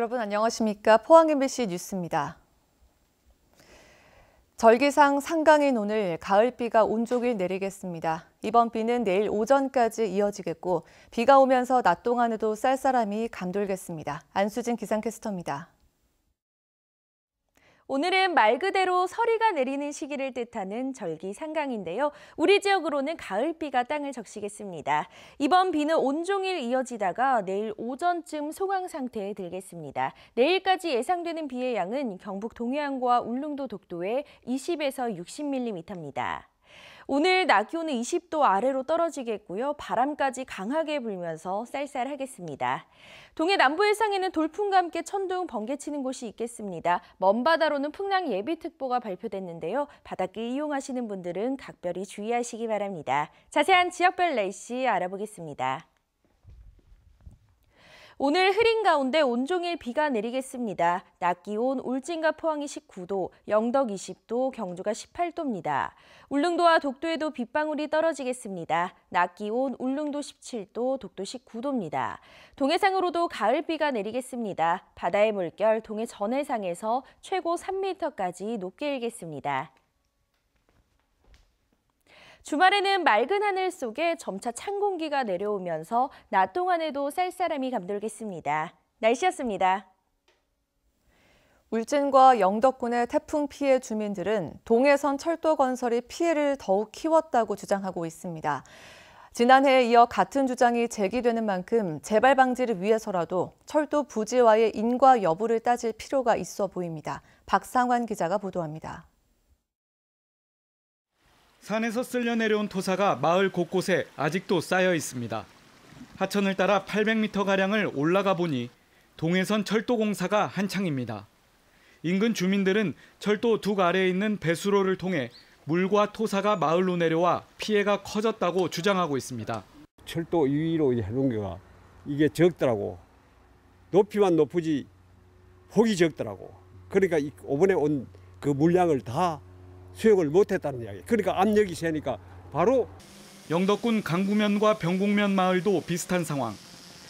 여러분 안녕하십니까? 포항 MBC 뉴스입니다. 절기상 상강인 오늘 가을비가 온종일 내리겠습니다. 이번 비는 내일 오전까지 이어지겠고 비가 오면서 낮 동안에도 쌀쌀함이 감돌겠습니다. 안수진 기상캐스터입니다. 오늘은 말 그대로 서리가 내리는 시기를 뜻하는 절기 상강인데요. 우리 지역으로는 가을비가 땅을 적시겠습니다. 이번 비는 온종일 이어지다가 내일 오전쯤 소강 상태에 들겠습니다. 내일까지 예상되는 비의 양은 경북 동해안과 울릉도 독도에 20에서 60mm입니다. 오늘 낮 기온은 20도 아래로 떨어지겠고요. 바람까지 강하게 불면서 쌀쌀하겠습니다. 동해 남부 해상에는 돌풍과 함께 천둥, 번개 치는 곳이 있겠습니다. 먼바다로는 풍랑 예비특보가 발표됐는데요. 바닷길 이용하시는 분들은 각별히 주의하시기 바랍니다. 자세한 지역별 날씨 알아보겠습니다. 오늘 흐린 가운데 온종일 비가 내리겠습니다. 낮 기온 울진과 포항이 19도, 영덕 20도, 경주가 18도입니다. 울릉도와 독도에도 빗방울이 떨어지겠습니다. 낮 기온 울릉도 17도, 독도 19도입니다. 동해상으로도 가을비가 내리겠습니다. 바다의 물결 동해 전해상에서 최고 3m까지 높게 일겠습니다. 주말에는 맑은 하늘 속에 점차 찬 공기가 내려오면서 낮 동안에도 쌀쌀함이 감돌겠습니다. 날씨였습니다. 울진과 영덕군의 태풍 피해 주민들은 동해선 철도 건설이 피해를 더욱 키웠다고 주장하고 있습니다. 지난해에 이어 같은 주장이 제기되는 만큼 재발 방지를 위해서라도 철도 부지와의 인과 여부를 따질 필요가 있어 보입니다. 박상환 기자가 보도합니다. 산에서 쓸려 내려온 토사가 마을 곳곳에 아직도 쌓여 있습니다. 하천을 따라 800m 가량을 올라가 보니 동해선 철도 공사가 한창입니다. 인근 주민들은 철도 두 아래에 있는 배수로를 통해 물과 토사가 마을로 내려와 피해가 커졌다고 주장하고 있습니다. 철도 위로 해놓은 게가 이게 적더라고. 높이만 높으지 폭이 적더라고. 그러니까 이번에 온 그 물량을 다 수용을 못했다는 이야기. 그러니까 압력이 세니까 바로 영덕군 강구면과 병곡면 마을도 비슷한 상황.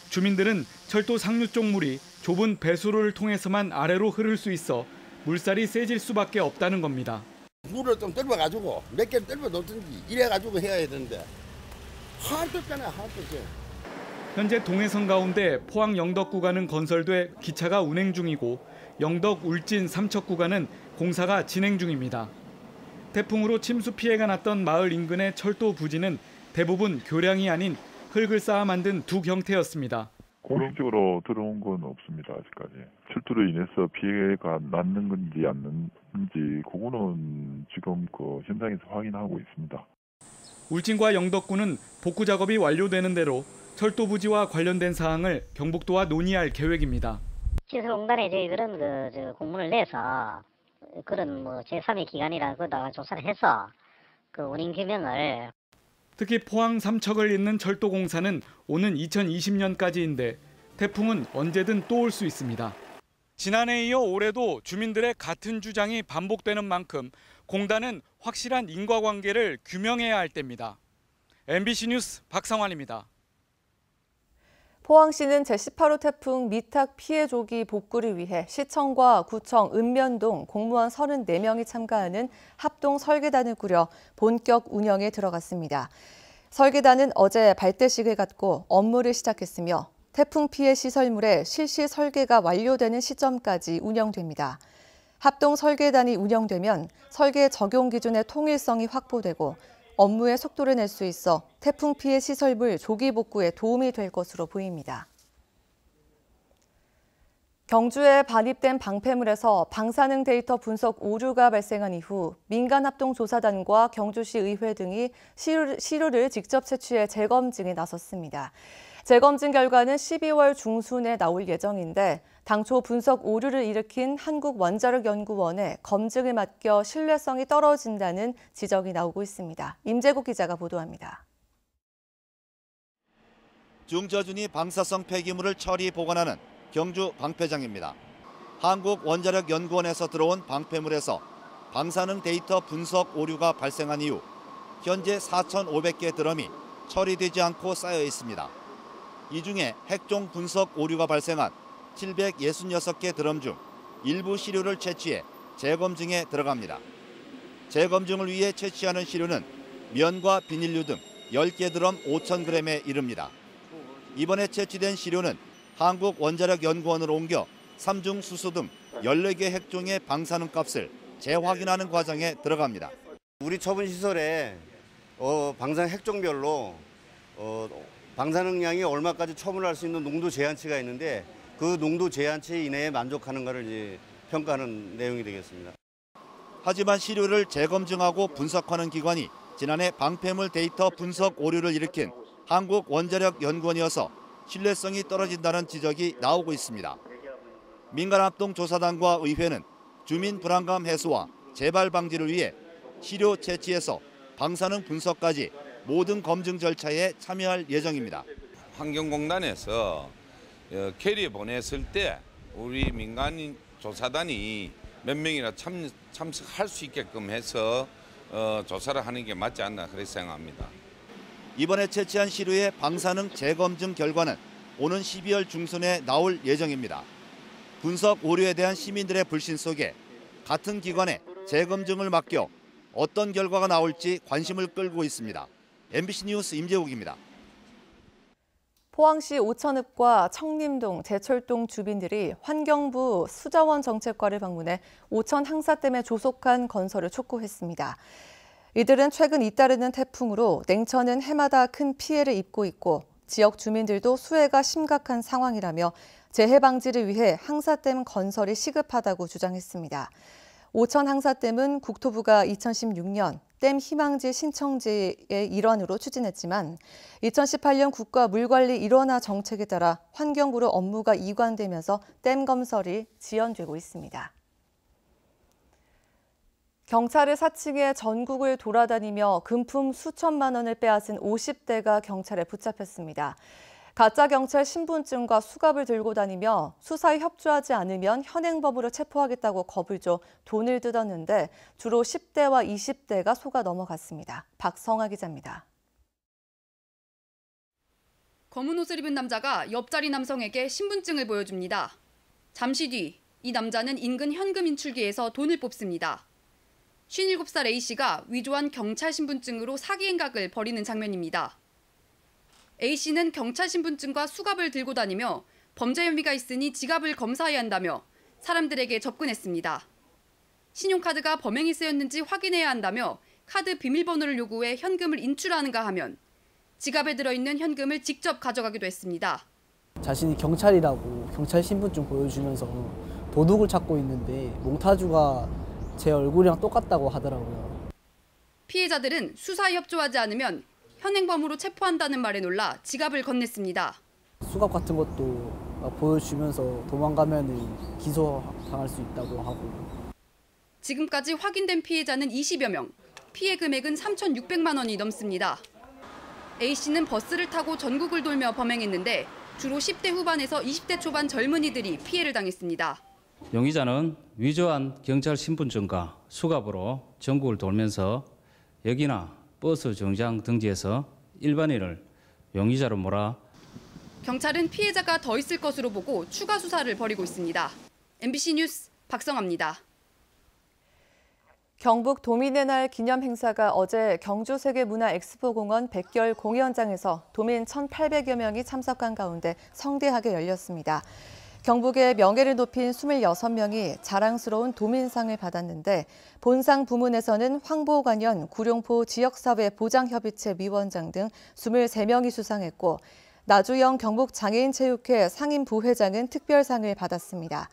주민들은 철도 상류 쪽 물이 좁은 배수로를 통해서만 아래로 흐를 수 있어 물살이 세질 수밖에 없다는 겁니다. 물을 좀 뜯어가지고 몇 개를 뜯어 놓든지 이래가지고 해야 되는데 한쪽 전에 한쪽 현재 동해선 가운데 포항 영덕 구간은 건설돼 기차가 운행 중이고 영덕 울진 삼척 구간은 공사가 진행 중입니다. 태풍으로 침수 피해가 났던 마을 인근의 철도 부지는 대부분 교량이 아닌 흙을 쌓아 만든 두 형태였습니다. 공식적으로 들어온 건 없습니다 아직까지. 철도로 인해서 피해가 났는 건지 안는지 그거는 지금 그 현장에서 확인하고 있습니다. 울진과 영덕군은 복구 작업이 완료되는 대로 철도 부지와 관련된 사항을 경북도와 논의할 계획입니다. 시설공단에 저희 그런 그 공문을 내서 그런 음. 뭐 제3의 기관이라고 나가 조사를 해서 그운인 규명을 특히 포항 삼척을 잇는 철도공사는 오는 2020년까지인데 태풍은 언제든 또 올 수 있습니다. 지난해 에 이어 올해도 주민들의 같은 주장이 반복되는 만큼 공단은 확실한 인과관계를 규명해야 할 때입니다. MBC 뉴스 박상환입니다. 포항시는 제18호 태풍 미탁 피해 조기 복구를 위해 시청과 구청, 읍면동 공무원 34명이 참가하는 합동 설계단을 꾸려 본격 운영에 들어갔습니다. 설계단은 어제 발대식을 갖고 업무를 시작했으며 태풍 피해 시설물의 실시 설계가 완료되는 시점까지 운영됩니다. 합동 설계단이 운영되면 설계 적용 기준의 통일성이 확보되고 업무에 속도를 낼 수 있어 태풍 피해 시설물 조기 복구에 도움이 될 것으로 보입니다. 경주에 반입된 방패물에서 방사능 데이터 분석 오류가 발생한 이후 민간합동조사단과 경주시 의회 등이 시료를 직접 채취해 재검증에 나섰습니다. 재검증 결과는 12월 중순에 나올 예정인데 당초 분석 오류를 일으킨 한국원자력연구원의검증에 맡겨 신뢰성이 떨어진다는 지적이 나오고 있습니다. 임재국 기자가 보도합니다. 중저준이 방사성 폐기물을 처리 보관하는 경주 방패장입니다 한국원자력연구원에서 들어온 방패물에서 방사능 데이터 분석 오류가 발생한 이후 현재 4,500개 드럼이 처리되지 않고 쌓여 있습니다. 이 중에 핵종 분석 오류가 발생한 766개 드럼 중 일부 시료를 채취해 재검증에 들어갑니다. 재검증을 위해 채취하는 시료는 면과 비닐류 등 10개 드럼 5,000g에 이릅니다. 이번에 채취된 시료는 한국원자력연구원으로 옮겨 3중 수소 등 14개 핵종의 방사능 값을 재확인하는 과정에 들어갑니다. 우리 처분 시설에 어, 방사능 핵종별로 어, 방사능량이 얼마까지 처분할 수 있는 농도 제한치가 있는데 그 농도 제한치 이내에 만족하는 가를 이제 평가하는 내용이 되겠습니다. 하지만 시료를 재검증하고 분석하는 기관이 지난해 방패물 데이터 분석 오류를 일으킨 한국원자력연구원이어서 신뢰성이 떨어진다는 지적이 나오고 있습니다. 민간합동조사단과 의회는 주민 불안감 해소와 재발 방지를 위해 시료 채취에서 방사능 분석까지 모든 검증 절차에 참여할 예정입니다. 환경공단에서 어, 캐리에 보냈을 때 우리 민간인 조사단이 몇 명이나 참, 참석할 수 있게끔 해서 어, 조사를 하는 게 맞지 않나 그렇게 생각합니다. 이번에 채취한 시루의 방사능 재검증 결과는 오는 12월 중순에 나올 예정입니다. 분석 오류에 대한 시민들의 불신 속에 같은 기관에 재검증을 맡겨 어떤 결과가 나올지 관심을 끌고 있습니다. MBC 뉴스 임재욱입니다. 포항시 오천읍과 청림동, 제철동 주민들이 환경부 수자원 정책과를 방문해 오천 항사댐의 조속한 건설을 촉구했습니다. 이들은 최근 잇따르는 태풍으로 냉천은 해마다 큰 피해를 입고 있고 지역 주민들도 수해가 심각한 상황이라며 재해 방지를 위해 항사댐 건설이 시급하다고 주장했습니다. 오천 항사댐은 국토부가 2016년 댐 희망지 신청지의 일환으로 추진했지만 2018년 국가 물관리 일원화 정책에 따라 환경부로 업무가 이관되면서 댐검설이 지연되고 있습니다. 경찰의 사칭에 전국을 돌아다니며 금품 수천만 원을 빼앗은 50대가 경찰에 붙잡혔습니다. 가짜 경찰 신분증과 수갑을 들고 다니며 수사에 협조하지 않으면 현행법으로 체포하겠다고 겁을 줘 돈을 뜯었는데 주로 10대와 20대가 속아 넘어갔습니다. 박성아 기자입니다. 검은 옷을 입은 남자가 옆자리 남성에게 신분증을 보여줍니다. 잠시 뒤 이 남자는 인근 현금 인출기에서 돈을 뽑습니다. 57살 A씨가 위조한 경찰 신분증으로 사기 행각을 벌이는 장면입니다. A씨는 경찰 신분증과 수갑을 들고 다니며 범죄 혐의가 있으니 지갑을 검사해야 한다며 사람들에게 접근했습니다. 신용카드가 범행이 쓰였는지 확인해야 한다며 카드 비밀번호를 요구해 현금을 인출하는가 하면 지갑에 들어있는 현금을 직접 가져가기도 했습니다. 자신이 경찰이라고 경찰 신분증 보여주면서 도둑을 찾고 있는데 몽타주가 제 얼굴이랑 똑같다고 하더라고요. 피해자들은 수사에 협조하지 않으면 현행범으로 체포한다는 말에 놀라 지갑을 건넸습니다. 수갑 같은 것도 보여주면서 도망가면 기소당할 수 있다고 하고. 지금까지 확인된 피해자는 20여 명. 피해 금액은 3,600만 원이 넘습니다. A씨는 버스를 타고 전국을 돌며 범행했는데 주로 10대 후반에서 20대 초반 젊은이들이 피해를 당했습니다. 용의자는 위조한 경찰 신분증과 수갑으로 전국을 돌면서 여기나 버스 정장 등지에서 일반인을 용의자로 몰아 경찰은 피해자가 더 있을 것으로 보고 추가 수사를 벌이고 있습니다. MBC 뉴스 박성아입니다. 경북 도민의 날 기념 행사가 어제 경주 세계문화엑스포공원 백결 공연장에서 도민 1,800여 명이 참석한 가운데 성대하게 열렸습니다. 경북의 명예를 높인 26명이 자랑스러운 도민상을 받았는데 본상 부문에서는 황보관현 구룡포 지역사회 보장협의체 위원장 등 23명이 수상했고 나주영 경북 장애인체육회 상임 부회장은 특별상을 받았습니다.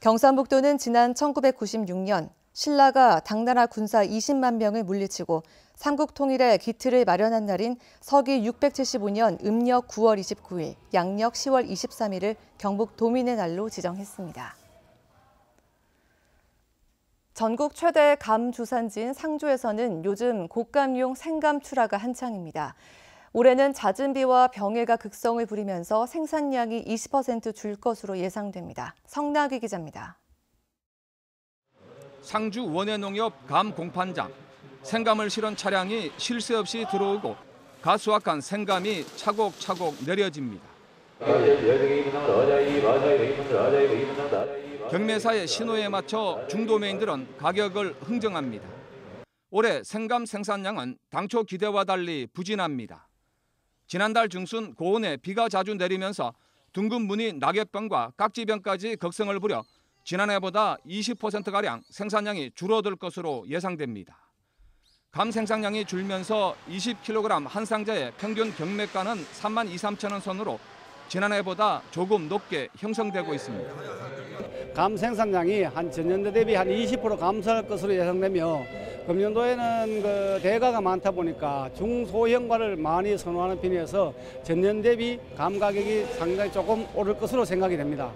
경상북도는 지난 1996년 신라가 당나라 군사 20만 명을 물리치고 삼국 통일의 기틀을 마련한 날인 서기 675년 음력 9월 29일, 양력 10월 23일을 경북 도민의 날로 지정했습니다. 전국 최대 감 주산지인 상주에서는 요즘 곶감용 생감 출하가 한창입니다. 올해는 잦은 비와 병해가 극성을 부리면서 생산량이 20%줄 것으로 예상됩니다. 성나기 기자입니다. 상주 원해농협감 공판장 생감을 실은 차량이 실새 없이 들어오고 가수확한 생감이 차곡차곡 내려집니다. 경매사의 신호에 맞춰 중도매인들은 가격을 흥정합니다. 올해 생감 생산량은 당초 기대와 달리 부진합니다. 지난달 중순 고온에 비가 자주 내리면서 둥근 무늬 낙엽병과 깍지병까지 극성을 부려 지난해보다 20%가량 생산량이 줄어들 것으로 예상됩니다. 감 생산량이 줄면서 20kg 한 상자의 평균 경매가는 3만 2, 3천 원 선으로 지난해보다 조금 높게 형성되고 있습니다. 감 생산량이 한 전년도 대비 한 20% 감소할 것으로 예상되며 금년도에는 그 대가가 많다 보니까 중소형과를 많이 선호하는 편이어서 전년 대비 감 가격이 상당히 조금 오를 것으로 생각이 됩니다.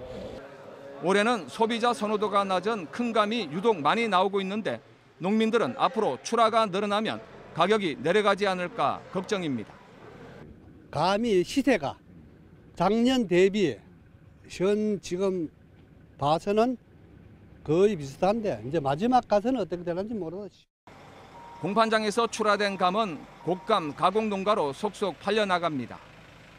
올해는 소비자 선호도가 낮은 큰 감이 유독 많이 나오고 있는데 농민들은 앞으로 출하가 늘어나면 가격이 내려가지 않을까 걱정입니다. 감히 시세가 작년 대비 현 지금 봐서는 거의 비슷한데 이제 마지막 가서는 어떻게 되는지 모르겠지. 공판장에서 출하된 감은 곡감 가공 농가로 속속 팔려 나갑니다.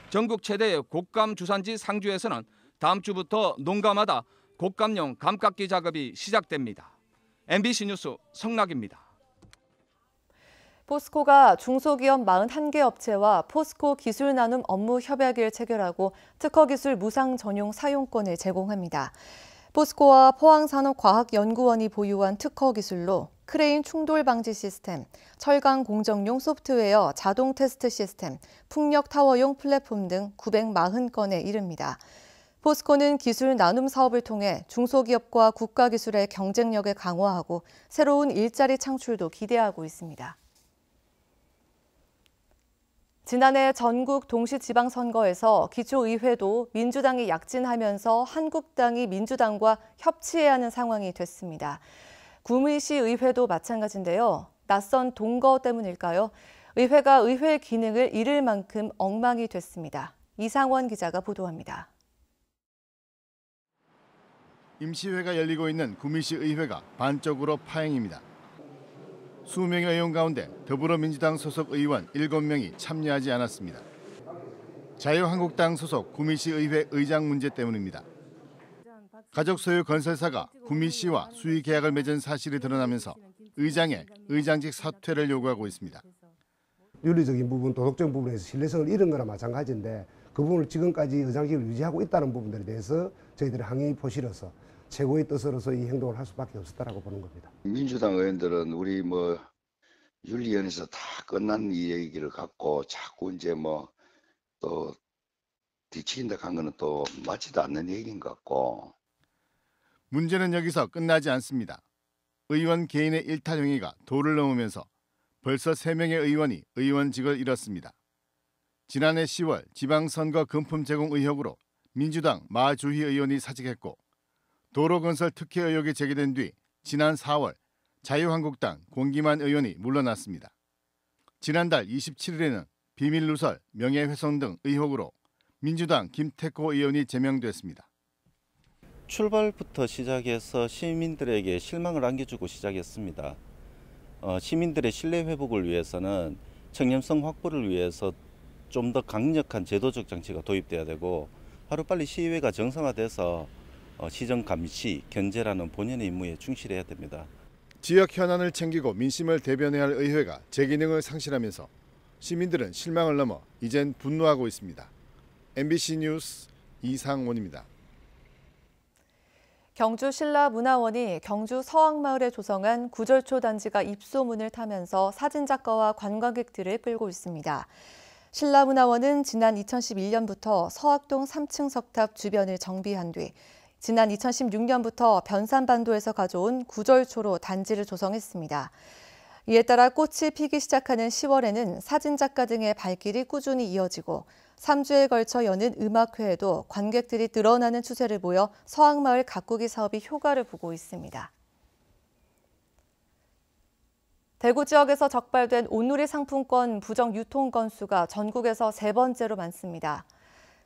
전국 최대의 곡감 주산지 상주에서는 다음 주부터 농가마다 곡감용 감깎기 작업이 시작됩니다. MBC 뉴스 성락입니다. 포스코가 중소기업 41개 업체와 포스코 기술 나눔 업무 협약을 체결하고 특허 기술 무상 전용 사용권을 제공합니다. 포스코와 포항산업과학연구원이 보유한 특허 기술로 크레인 충돌 방지 시스템, 철강 공정용 소프트웨어 자동 테스트 시스템, 풍력 타워용 플랫폼 등 940건에 이릅니다. 포스코는 기술 나눔 사업을 통해 중소기업과 국가 기술의 경쟁력을 강화하고 새로운 일자리 창출도 기대하고 있습니다. 지난해 전국 동시지방선거에서 기초의회도 민주당이 약진하면서 한국당이 민주당과 협치해야 하는 상황이 됐습니다. 구미시 의회도 마찬가지인데요. 낯선 동거 때문일까요? 의회가 의회 기능을 잃을 만큼 엉망이 됐습니다. 이상원 기자가 보도합니다. 임시회가 열리고 있는 구미시 의회가 반쪽으로 파행입니다. 수명의 의원 가운데 더불어민주당 소속 의원 7명이 참여하지 않았습니다. 자유한국당 소속 구미시 의회 의장 문제 때문입니다. 가족 소유 건설사가 구미시와 수의 계약을 맺은 사실이 드러나면서 의장의 의장직 사퇴를 요구하고 있습니다. 윤리적인 부분, 도덕적인 부분에서 신뢰성을 잃은 거나 마찬가지인데 그 부분을 지금까지 의장직을 유지하고 있다는 부분들에 대해서 저희들이 항의 포실해서 최고의 뜻으로서 이 행동을 할 수밖에 없었다라고 보는 겁니다. 민주당 의원들은 우리 뭐 윤리위원회에서 다 끝난 이 얘기를 갖고 자꾸 이제 뭐 또뒤치긴다한 거는 또 맞지도 않는 얘기인 것 같고 문제는 여기서 끝나지 않습니다. 의원 개인의 일탈 행위가 도를 넘으면서 벌써 3명의 의원이 의원직을 잃었습니다. 지난해 10월 지방선거 금품 제공 의혹으로 민주당 마주희 의원이 사직했고 도로건설 특혜 의혹이 제기된 뒤 지난 4월 자유한국당 공기만 의원이 물러났습니다. 지난달 27일에는 비밀 누설, 명예훼손 등 의혹으로 민주당 김태호 의원이 제명됐습니다. 출발부터 시작해서 시민들에게 실망을 안겨주고 시작했습니다. 어, 시민들의 신뢰 회복을 위해서는 청렴성 확보를 위해서 좀 더 강력한 제도적 장치가 도입돼야 되고 하루빨리 시의회가 정상화돼서 어, 시정 감시, 견제라는 본연의 임무에 충실해야 됩니다. 지역 현안을 챙기고 민심을 대변해야 할 의회가 제 기능을 상실하면서 시민들은 실망을 넘어 이젠 분노하고 있습니다. MBC 뉴스 이상원입니다. 경주 신라문화원이 경주 서학마을에 조성한 구절초 단지가 입소문을 타면서 사진작가와 관광객들을 끌고 있습니다. 신라문화원은 지난 2011년부터 서학동 3층 석탑 주변을 정비한 뒤 지난 2016년부터 변산반도에서 가져온 구절초로 단지를 조성했습니다. 이에 따라 꽃이 피기 시작하는 10월에는 사진작가 등의 발길이 꾸준히 이어지고 3주에 걸쳐 여는 음악회에도 관객들이 늘어나는 추세를 보여 서학마을 가꾸기 사업이 효과를 보고 있습니다. 대구 지역에서 적발된 온누리 상품권 부정 유통 건수가 전국에서 세 번째로 많습니다.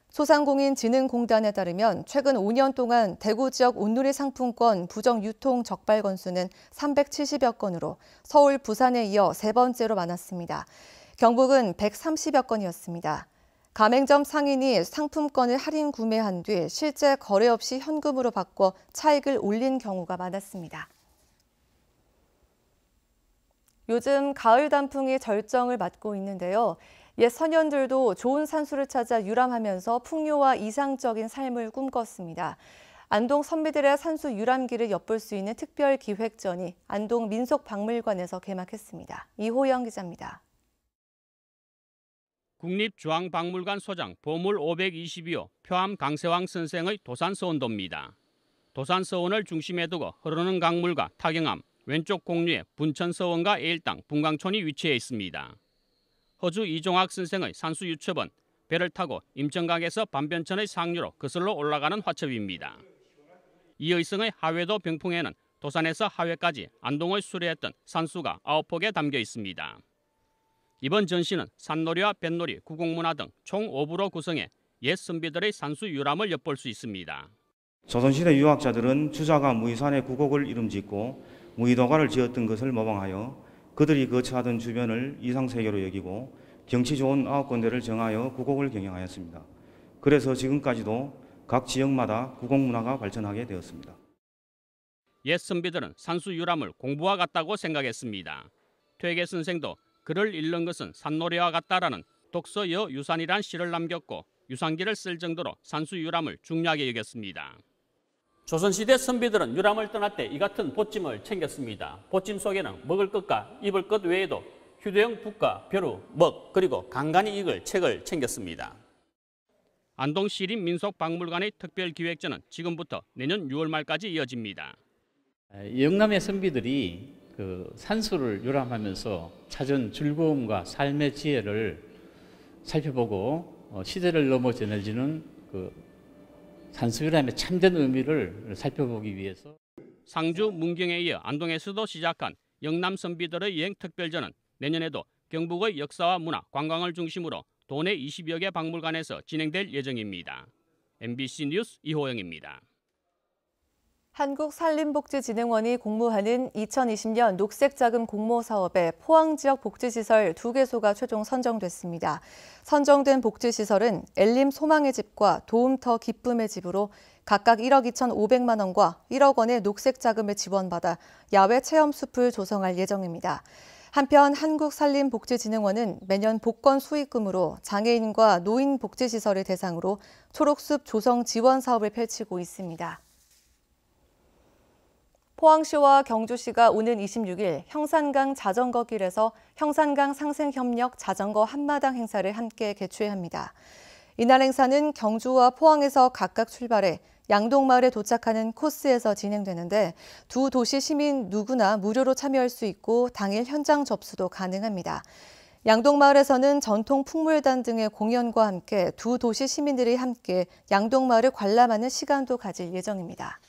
소상공인진흥공단에 따르면 최근 5년 동안 대구 지역 온누리 상품권 부정 유통 적발 건수는 370여 건으로 서울, 부산에 이어 세 번째로 많았습니다. 경북은 130여 건이었습니다. 가맹점 상인이 상품권을 할인 구매한 뒤 실제 거래 없이 현금으로 바꿔 차익을 올린 경우가 많았습니다. 요즘 가을 단풍이 절정을 맞고 있는데요. 옛 선현들도 좋은 산수를 찾아 유람하면서 풍요와 이상적인 삶을 꿈꿨습니다. 안동 선비들의 산수 유람기를 엿볼 수 있는 특별 기획전이 안동 민속박물관에서 개막했습니다. 이호영 기자입니다. 국립중앙박물관 소장 보물 522호 표암 강세왕 선생의 도산서원도입니다. 도산서원을 중심에 두고 흐르는 강물과 타경암, 왼쪽 공류에 분천서원과 일당 분강촌이 위치해 있습니다. 허주 이종학 선생의 산수 유첩은 배를 타고 임천강에서 반변천의 상류로 거슬러 올라가는 화첩입니다. 이의성의 하회도 병풍에는 도산에서 하회까지 안동을 수리했던 산수가 아홉 폭에 담겨 있습니다. 이번 전시는 산놀이와 뱃놀이, 구공문화 등 총 5부로 구성해 옛 선비들의 산수 유람을 엿볼 수 있습니다. 조선시대 유학자들은 주자가 무의산의 구곡을 이름짓고 무의도가를 지었던 것을 모방하여 그들이 거처하던 그 주변을 이상세계로 여기고 경치 좋은 아홉 군데를 정하여 구곡을 경영하였습니다. 그래서 지금까지도 각 지역마다 구곡 문화가 발전하게 되었습니다. 옛 선비들은 산수 유람을 공부와 같다고 생각했습니다. 퇴계 선생도 그를 잃는 것은 산노래와 같다라는 독서여 유산이란 시를 남겼고 유산기를 쓸 정도로 산수 유람을 중요하게 여겼습니다. 조선시대 선비들은 유람을 떠날 때 이 같은 보찜을 챙겼습니다. 보찜 속에는 먹을 것과 입을 것 외에도 휴대용 붓과 벼루, 먹, 그리고 간간히 익을 책을 챙겼습니다. 안동시립 민속박물관의 특별기획전은 지금부터 내년 6월 말까지 이어집니다. 영남의 선비들이 그 산수를 유람하면서 찾은 즐거움과 삶의 지혜를 살펴보고 어, 시대를 넘어 전해지는 그 산수유람의 참된 의미를 살펴보기 위해서 상주 문경에 이어 안동에서도 시작한 영남 선비들의 여행 특별전은 내년에도 경북의 역사와 문화, 관광을 중심으로 도내 20여 개 박물관에서 진행될 예정입니다. MBC 뉴스 이호영입니다. 한국산림복지진흥원이 공모하는 2020년 녹색자금 공모 사업에 포항 지역 복지시설 2개소가 최종 선정됐습니다. 선정된 복지시설은 엘림 소망의 집과 도움터 기쁨의 집으로 각각 1억 2,500만 원과 1억 원의 녹색자금을 지원받아 야외 체험숲을 조성할 예정입니다. 한편 한국산림복지진흥원은 매년 복권 수익금으로 장애인과 노인 복지시설을 대상으로 초록숲 조성 지원 사업을 펼치고 있습니다. 포항시와 경주시가 오는 26일 형산강 자전거길에서 형산강 상생협력 자전거 한마당 행사를 함께 개최합니다. 이날 행사는 경주와 포항에서 각각 출발해 양동마을에 도착하는 코스에서 진행되는데 두 도시 시민 누구나 무료로 참여할 수 있고 당일 현장 접수도 가능합니다. 양동마을에서는 전통 풍물단 등의 공연과 함께 두 도시 시민들이 함께 양동마을을 관람하는 시간도 가질 예정입니다.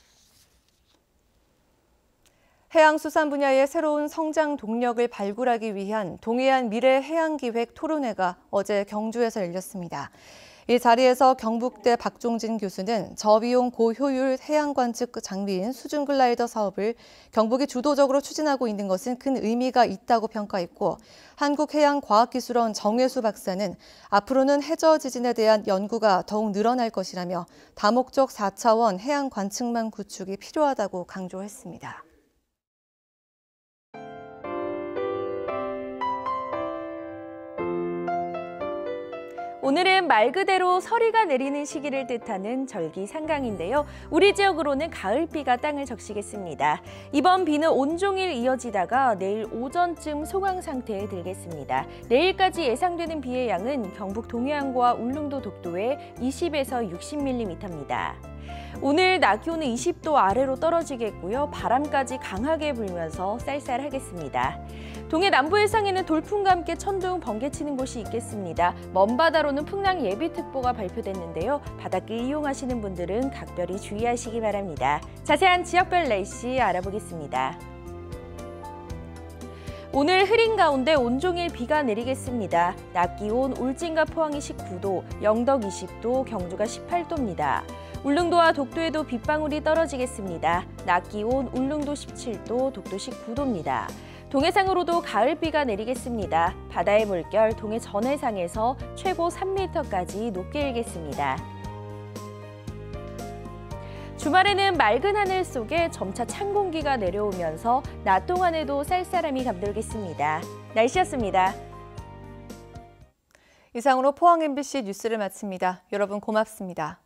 해양수산 분야의 새로운 성장 동력을 발굴하기 위한 동해안 미래 해양기획 토론회가 어제 경주에서 열렸습니다. 이 자리에서 경북대 박종진 교수는 저비용 고효율 해양관측 장비인 수중글라이더 사업을 경북이 주도적으로 추진하고 있는 것은 큰 의미가 있다고 평가했고 한국해양과학기술원 정혜수 박사는 앞으로는 해저 지진에 대한 연구가 더욱 늘어날 것이라며 다목적 4차원 해양관측망 구축이 필요하다고 강조했습니다. 오늘은 말 그대로 서리가 내리는 시기를 뜻하는 절기 상강인데요. 우리 지역으로는 가을비가 땅을 적시겠습니다. 이번 비는 온종일 이어지다가 내일 오전쯤 소강 상태에 들겠습니다. 내일까지 예상되는 비의 양은 경북 동해안과 울릉도 독도에 20에서 60mm입니다. 오늘 낮 기온은 20도 아래로 떨어지겠고요. 바람까지 강하게 불면서 쌀쌀하겠습니다. 동해 남부 해상에는 돌풍과 함께 천둥, 번개 치는 곳이 있겠습니다. 먼바다로는 풍랑 예비특보가 발표됐는데요. 바닷길 이용하시는 분들은 각별히 주의하시기 바랍니다. 자세한 지역별 날씨 알아보겠습니다. 오늘 흐린 가운데 온종일 비가 내리겠습니다. 낮 기온 울진과 포항이 19도, 영덕 20도, 경주가 18도입니다. 울릉도와 독도에도 빗방울이 떨어지겠습니다. 낮 기온 울릉도 17도, 독도 19도입니다. 동해상으로도 가을비가 내리겠습니다. 바다의 물결 동해 전해상에서 최고 3m까지 높게 일겠습니다. 주말에는 맑은 하늘 속에 점차 찬 공기가 내려오면서 낮 동안에도 쌀쌀함이 감돌겠습니다. 날씨였습니다. 이상으로 포항 MBC 뉴스를 마칩니다. 여러분 고맙습니다.